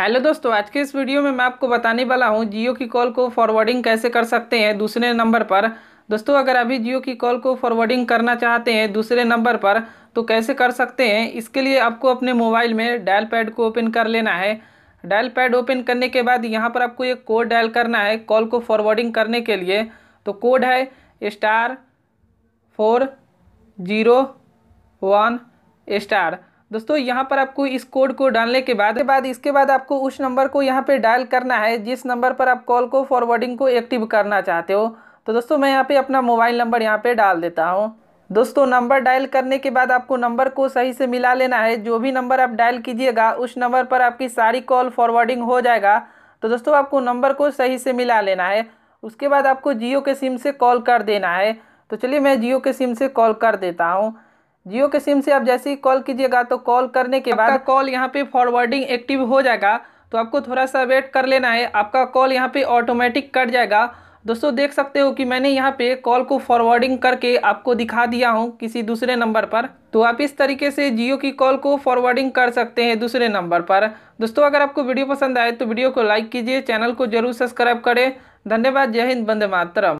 hello दोस्तों आज के इस वीडियो में मैं आपको बताने वाला हूँ जियो की कॉल को फॉरवर्डिंग कैसे कर सकते हैं दूसरे नंबर पर दोस्तों अगर अभी जियो की कॉल को फॉरवर्डिंग करना चाहते हैं दूसरे नंबर पर तो कैसे कर सकते हैं इसके लिए आपको अपने मोबाइल में डायल पैड को ओपन कर लेना है डायल पैड ओपन करने के बाद यहाँ पर आपको एक कोड डायल करना है कॉल को फॉरवर्डिंग करने के लिए तो कोड है star four zero one star दोस्तों यहाँ पर आपको इस कोड को डालने के बाद के बाद इसके बाद आपको उस नंबर को यहाँ पे डायल करना है जिस नंबर पर आप कॉल को फॉरवर्डिंग को एक्टिव करना चाहते हो तो दोस्तों मैं यहाँ पे अपना मोबाइल नंबर यहाँ पे डाल देता हूँ दोस्तों नंबर डायल करने के बाद आपको नंबर को सही से मिला लेना है जो भी नंबर आप डायल कीजिएगा उस नंबर पर आपकी सारी कॉल फॉरवर्डिंग हो जाएगा तो दोस्तों आपको नंबर को सही से मिला लेना है उसके बाद आपको जियो के सिम से कॉल कर देना है तो चलिए मैं जियो के सिम से कॉल कर देता हूँ जियो के सिम से आप जैसे ही कॉल कीजिएगा तो कॉल करने के बाद कॉल यहाँ पे फॉरवर्डिंग एक्टिव हो जाएगा तो आपको थोड़ा सा वेट कर लेना है आपका कॉल यहाँ पे ऑटोमेटिक कट जाएगा दोस्तों देख सकते हो कि मैंने यहाँ पे कॉल को फॉरवर्डिंग करके आपको दिखा दिया हूँ किसी दूसरे नंबर पर तो आप इस तरीके से जियो की कॉल को फॉरवर्डिंग कर सकते हैं दूसरे नंबर पर दोस्तों अगर आपको वीडियो पसंद आए तो वीडियो को लाइक कीजिए चैनल को जरूर सब्सक्राइब करें धन्यवाद जय हिंद बंदे मातरम